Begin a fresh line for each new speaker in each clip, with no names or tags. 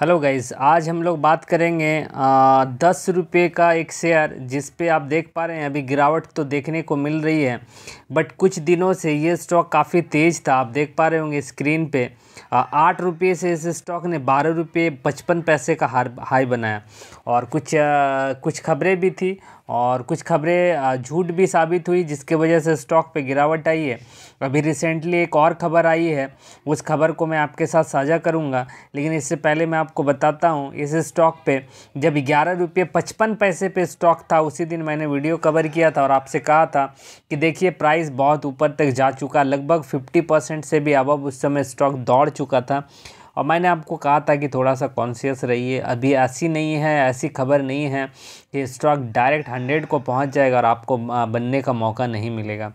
hello guys आज हम लोग बात करेंगे आ, दस रुपये का एक शेयर जिस पे आप देख पा रहे हैं अभी गिरावट तो देखने को मिल रही है बट कुछ दिनों से ये स्टॉक काफ़ी तेज़ था आप देख पा रहे होंगे स्क्रीन पे आठ रुपये से इस स्टॉक ने बारह रुपये पचपन पैसे का हार हाई बनाया और कुछ आ, कुछ खबरें भी थी और कुछ खबरें झूठ भी साबित हुई जिसके वजह से स्टॉक पे गिरावट आई है अभी रिसेंटली एक और खबर आई है उस खबर को मैं आपके साथ साझा करूंगा लेकिन इससे पहले मैं आपको बताता हूं इस स्टॉक पे जब ग्यारह रुपये पचपन पैसे पे स्टॉक था उसी दिन मैंने वीडियो कवर किया था और आपसे कहा था कि देखिए प्राइस बहुत ऊपर तक जा चुका लगभग फिफ्टी से भी अब उस समय स्टॉक दौड़ चुका था और मैंने आपको कहा था कि थोड़ा सा कॉन्शियस रहिए अभी ऐसी नहीं है ऐसी खबर नहीं है कि स्टॉक डायरेक्ट हंड्रेड को पहुंच जाएगा और आपको बनने का मौका नहीं मिलेगा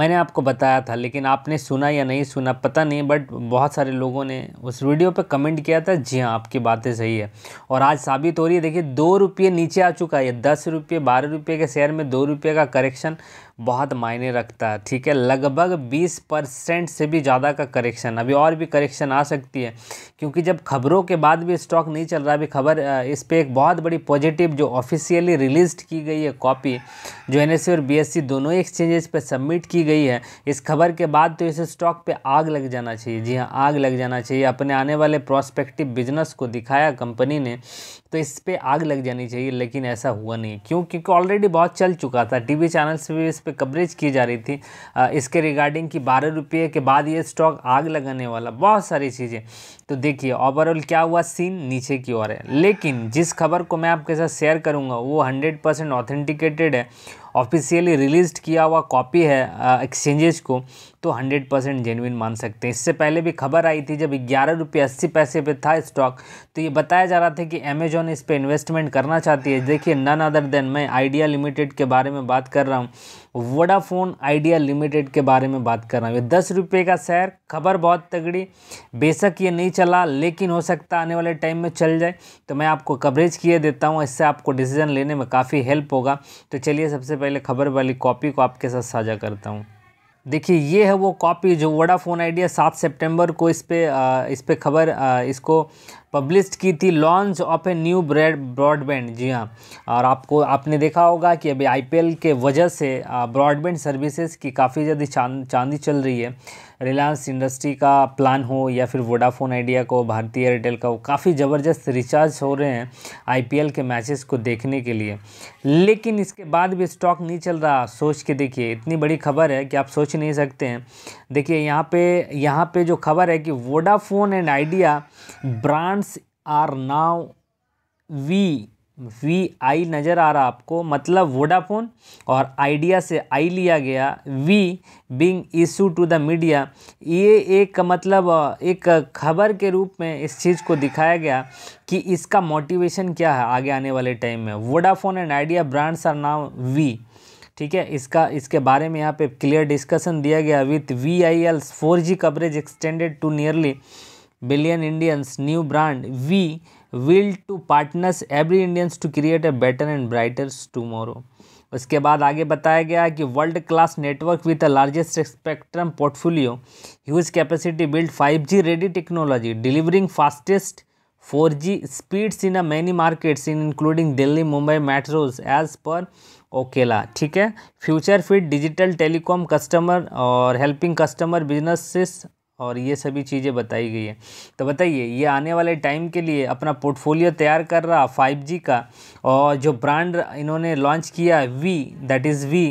मैंने आपको बताया था लेकिन आपने सुना या नहीं सुना पता नहीं बट बहुत सारे लोगों ने उस वीडियो पे कमेंट किया था जी हाँ आपकी बातें सही है और आज साबित हो रही है देखिए दो रुपये नीचे आ चुका है दस रुपये बारह रुपये के शेयर में दो रुपये का करेक्शन बहुत मायने रखता है ठीक है लगभग 20 परसेंट से भी ज़्यादा का करेक्शन अभी और भी करेक्शन आ सकती है क्योंकि जब खबरों के बाद भी स्टॉक नहीं चल रहा अभी खबर इस पर एक बहुत बड़ी पॉजिटिव जो ऑफिशियली रिलीज़ की गई है कॉपी जो एन e और बी e दोनों एक्सचेंजेस पर सबमिट की गई है इस खबर के बाद तो इस स्टॉक पर आग लग जाना चाहिए जी हाँ आग लग जाना चाहिए अपने आने वाले प्रॉस्पेक्टिव बिजनेस को दिखाया कंपनी ने तो इस पर आग लग जानी चाहिए लेकिन ऐसा हुआ नहीं क्यों क्योंकि ऑलरेडी बहुत चल चुका था टीवी चैनल्स पे भी इस पर कवरेज की जा रही थी आ, इसके रिगार्डिंग कि बारह रुपये के बाद ये स्टॉक आग लगाने वाला बहुत सारी चीज़ें तो देखिए ओवरऑल क्या हुआ सीन नीचे की ओर है लेकिन जिस खबर को मैं आपके साथ शेयर करूँगा वो हंड्रेड ऑथेंटिकेटेड है ऑफिशियली रिलीज़ किया हुआ कॉपी है एक्सचेंजेस को तो 100 परसेंट जेनविन मान सकते हैं इससे पहले भी खबर आई थी जब ग्यारह रुपये अस्सी पैसे पे था स्टॉक तो ये बताया जा रहा था कि अमेजोन इस पर इन्वेस्टमेंट करना चाहती है देखिए नन अदर देन मैं आइडिया लिमिटेड के बारे में बात कर रहा हूँ वोडाफोन आइडिया लिमिटेड के बारे में बात कर रहा हूँ ये दस रुपये का शेयर खबर बहुत तगड़ी बेशक ये नहीं चला लेकिन हो सकता आने वाले टाइम में चल जाए तो मैं आपको कवरेज किए देता हूँ इससे आपको डिसीजन लेने में काफ़ी हेल्प होगा तो चलिए सबसे पहले खबर वाली कॉपी को आपके साथ साझा करता हूँ देखिए ये है वो कॉपी जो वोडाफोन आइडिया सात सितंबर को इस पर इस पर खबर इसको पब्लिश की थी launch of a new brand broadband जी हाँ और आपको आपने देखा होगा कि अभी आईपीएल के वजह से ब्रॉडबैंड सर्विसेज की काफ़ी ज़्यादा चांद चांदी चल रही है रिलायंस इंडस्ट्री का प्लान हो या फिर वोडाफोन आइडिया को भारतीय एयरटेल का काफ़ी ज़बरदस्त रिचार्ज हो रहे हैं आईपीएल के मैचेस को देखने के लिए लेकिन इसके बाद भी स्टॉक नहीं चल रहा सोच के देखिए इतनी बड़ी खबर है कि आप सोच नहीं सकते हैं देखिए यहाँ पे यहाँ पे जो खबर है कि Vodafone and Idea brands are now V V I नज़र आ रहा आपको मतलब वोडाफोन और आइडिया से आई लिया गया V being issue to the media ये एक मतलब एक खबर के रूप में इस चीज़ को दिखाया गया कि इसका मोटिवेशन क्या है आगे आने वाले टाइम में Vodafone and Idea brands are now V ठीक है इसका इसके बारे में यहाँ पे क्लियर डिस्कशन दिया गया with V I L four G coverage extended to nearly billion Indians new brand V will to partners every Indians to create a better and brighter tomorrow उसके बाद आगे बताया गया कि world class network with the largest spectrum portfolio huge capacity build 5G ready technology delivering fastest 4G speeds in a many markets in including Delhi Mumbai metros as per Ookla ठीक है future fit digital telecom customer और helping customer business और ये सभी चीज़ें बताई गई है तो बताइए ये आने वाले टाइम के लिए अपना पोर्टफोलियो तैयार कर रहा फाइव जी का और जो ब्रांड इन्होंने लॉन्च किया वी दैट इज़ वी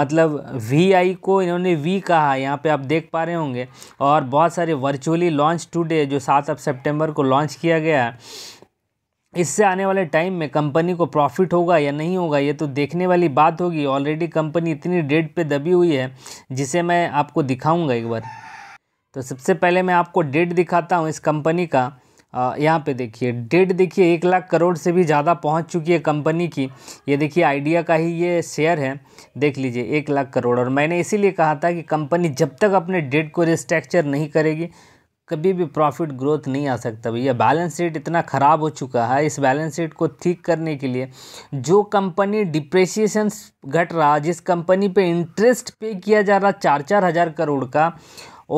मतलब वी आई को इन्होंने वी कहा यहाँ पे आप देख पा रहे होंगे और बहुत सारे वर्चुअली लॉन्च टुडे जो सात अब सेप्टेम्बर को लॉन्च किया गया है इससे आने वाले टाइम में कंपनी को प्रॉफिट होगा या नहीं होगा ये तो देखने वाली बात होगी ऑलरेडी कंपनी इतनी डेट पे दबी हुई है जिसे मैं आपको दिखाऊँगा एक बार तो सबसे पहले मैं आपको डेट दिखाता हूँ इस कंपनी का यहाँ पे देखिए डेट देखिए एक लाख करोड़ से भी ज़्यादा पहुँच चुकी है कंपनी की ये देखिए आइडिया का ही ये शेयर है देख लीजिए एक लाख करोड़ और मैंने इसीलिए कहा था कि कंपनी जब तक अपने डेट को रिस्ट्रक्चर नहीं करेगी कभी भी प्रॉफिट ग्रोथ नहीं आ सकता भैया बैलेंस शीट इतना ख़राब हो चुका है इस बैलेंस शीट को ठीक करने के लिए जो कंपनी डिप्रेसिएशन घट रहा जिस कंपनी पे इंटरेस्ट पे किया जा रहा चार चार हज़ार करोड़ का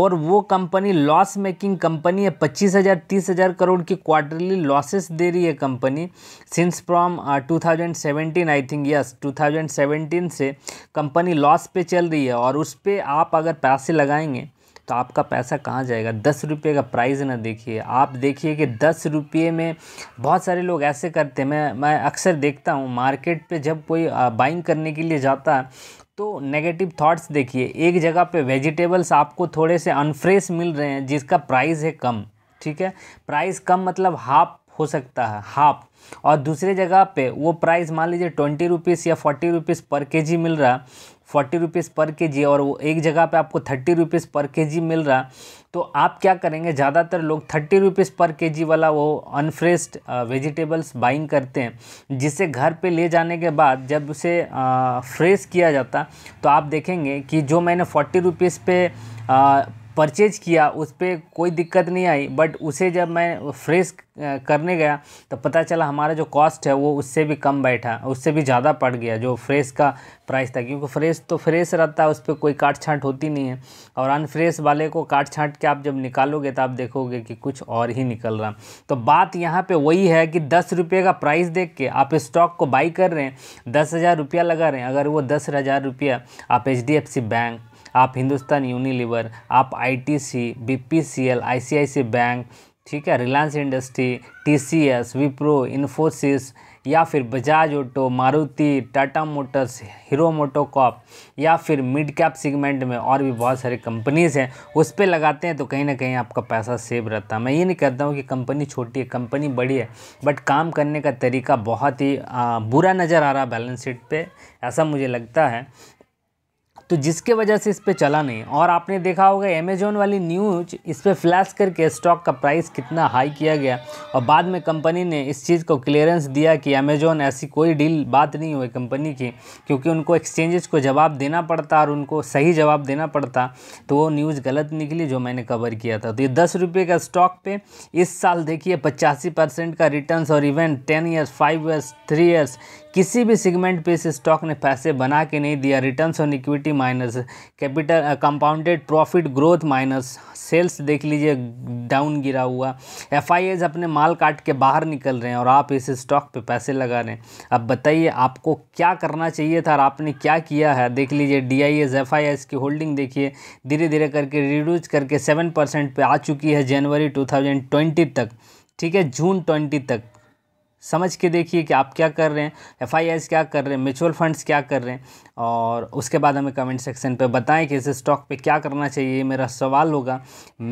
और वो कंपनी लॉस मेकिंग कंपनी है पच्चीस हज़ार तीस हज़ार करोड़ की क्वार्टरली लॉसेस दे रही है company since from two thousand seventeen I think yes two thousand seventeen से कंपनी लॉस पे चल रही है और उस पर आप अगर पैसे लगाएंगे तो आपका पैसा कहाँ जाएगा दस रुपये का प्राइस ना देखिए आप देखिए कि दस रुपये में बहुत सारे लोग ऐसे करते हैं मैं मैं अक्सर देखता हूँ मार्केट पे जब कोई बाइंग uh, करने के लिए जाता है तो नेगेटिव थॉट्स देखिए एक जगह पे वेजिटेबल्स आपको थोड़े से अनफ्रेश मिल रहे हैं जिसका प्राइस है कम ठीक है प्राइस कम मतलब हाफ हो सकता है हाफ और दूसरे जगह पे वो प्राइस मान लीजिए ट्वेंटी रुपीज़ या फोर्टी रुपीज़ पर के जी मिल रहा फोर्टी रुपीज़ पर के जी और वो एक जगह पे आपको थर्टी रुपीज़ पर के जी मिल रहा तो आप क्या करेंगे ज़्यादातर लोग थर्टी रुपीज़ पर के जी वाला वो अनफ्रेस्ड वेजिटेबल्स बाइंग करते हैं जिसे घर पे ले जाने के बाद जब उसे फ्रेश किया जाता तो आप देखेंगे कि जो मैंने फोर्टी रुपीज़ पे आ, परचेज किया उस पर कोई दिक्कत नहीं आई बट उसे जब मैं फ्रेश करने गया तो पता चला हमारा जो कॉस्ट है वो उससे भी कम बैठा उससे भी ज़्यादा पड़ गया जो फ्रेश का प्राइस था क्योंकि फ्रेश तो फ्रेश रहता है उस पर कोई काट छाँट होती नहीं है और अनफ्रेश वाले को काट छाँट के आप जब निकालोगे तो आप देखोगे कि कुछ और ही निकल रहा तो बात यहाँ पर वही है कि दस रुपये का प्राइस देख के आप स्टॉक को बाई कर रहे हैं दस हज़ार रुपया लगा रहे हैं अगर वो दस हज़ार रुपया आप एच बैंक आप हिंदुस्तान यूनिलीवर आप आईटीसी बीपीसीएल आईसीआईसी बैंक ठीक है Reliance industry TCS Wipro Infosys या फिर Bajaj auto Maruti Tata motors Hero MotoCorp या फिर मिड कैप सेगमेंट में और भी बहुत सारी कंपनीज़ हैं उस पर लगाते हैं तो कहीं ना कहीं आपका पैसा सेव रहता है मैं ये नहीं कहता हूँ कि कंपनी छोटी है कंपनी बड़ी है बट काम करने का तरीका बहुत ही आ, बुरा नज़र आ रहा है बैलेंस शीट पर ऐसा मुझे लगता है तो जिसके वजह से इस पर चला नहीं और आपने देखा होगा अमेजोन वाली न्यूज इस पर फ्लैश करके स्टॉक का प्राइस कितना हाई किया गया और बाद में कंपनी ने इस चीज़ को क्लियरेंस दिया कि अमेजोन ऐसी कोई डील बात नहीं हुई कंपनी की क्योंकि उनको एक्सचेंजेस को जवाब देना पड़ता और उनको सही जवाब देना पड़ता तो वो न्यूज़ गलत निकली जो मैंने कवर किया था तो ये दस रुपये का स्टॉक पे इस साल देखिए पचासी परसेंट का रिटर्न्स और event ten years five years three years किसी भी सेगमेंट पे इस स्टॉक ने पैसे बना के नहीं दिया रिटर्न्स और equity minus capital compounded profit growth minus sales देख लीजिए डाउन गिरा हुआ एफ अपने माल काट के बाहर निकल रहे हैं और आप इस स्टॉक पे पैसे लगा रहे हैं अब बताइए आपको क्या करना चाहिए था और आपने क्या किया है देख लीजिए D I S F I S की होल्डिंग देखिए धीरे धीरे करके रिड्यूज करके सेवन परसेंट पर आ चुकी है जनवरी टू थाउजेंड ट्वेंटी तक ठीक है जून ट्वेंटी तक समझ के देखिए कि आप क्या कर रहे हैं एफ क्या कर रहे हैं म्यूचुअल फंड्स क्या कर रहे हैं और उसके बाद हमें कमेंट सेक्शन पे बताएं कि इस स्टॉक पे क्या करना चाहिए ये मेरा सवाल होगा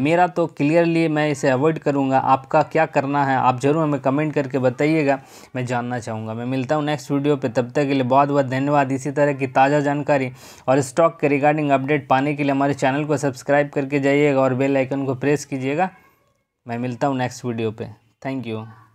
मेरा तो क्लियरली मैं इसे अवॉइड करूँगा आपका क्या करना है आप ज़रूर हमें कमेंट करके बताइएगा मैं जानना चाहूँगा मैं मिलता हूँ नेक्स्ट वीडियो पर तब तक के लिए बहुत बहुत धन्यवाद इसी तरह की ताज़ा जानकारी और स्टॉक के रिगार्डिंग अपडेट पाने के लिए हमारे चैनल को सब्सक्राइब करके जाइएगा और बेलाइकन को प्रेस कीजिएगा मैं मिलता हूँ नेक्स्ट वीडियो पर थैंक यू